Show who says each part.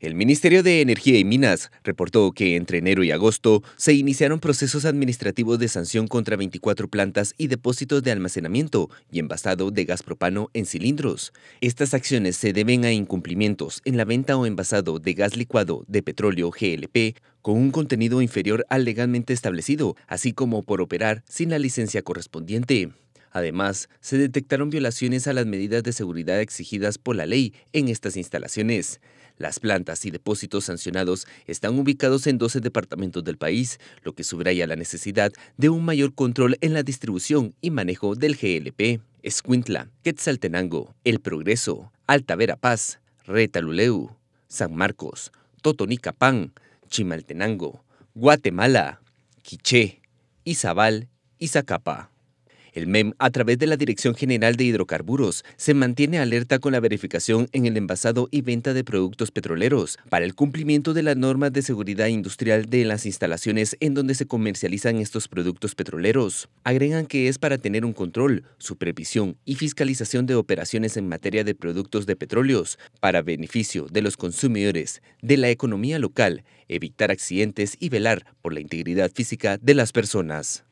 Speaker 1: El Ministerio de Energía y Minas reportó que entre enero y agosto se iniciaron procesos administrativos de sanción contra 24 plantas y depósitos de almacenamiento y envasado de gas propano en cilindros. Estas acciones se deben a incumplimientos en la venta o envasado de gas licuado de petróleo GLP con un contenido inferior al legalmente establecido, así como por operar sin la licencia correspondiente. Además, se detectaron violaciones a las medidas de seguridad exigidas por la ley en estas instalaciones. Las plantas y depósitos sancionados están ubicados en 12 departamentos del país, lo que subraya la necesidad de un mayor control en la distribución y manejo del GLP. Escuintla, Quetzaltenango, El Progreso, Alta Verapaz, Retaluleu, San Marcos, Totonicapán, Chimaltenango, Guatemala, Quiché, Izabal y Zacapa. El MEM, a través de la Dirección General de Hidrocarburos, se mantiene alerta con la verificación en el envasado y venta de productos petroleros para el cumplimiento de las normas de seguridad industrial de las instalaciones en donde se comercializan estos productos petroleros. Agregan que es para tener un control, supervisión y fiscalización de operaciones en materia de productos de petróleos para beneficio de los consumidores, de la economía local, evitar accidentes y velar por la integridad física de las personas.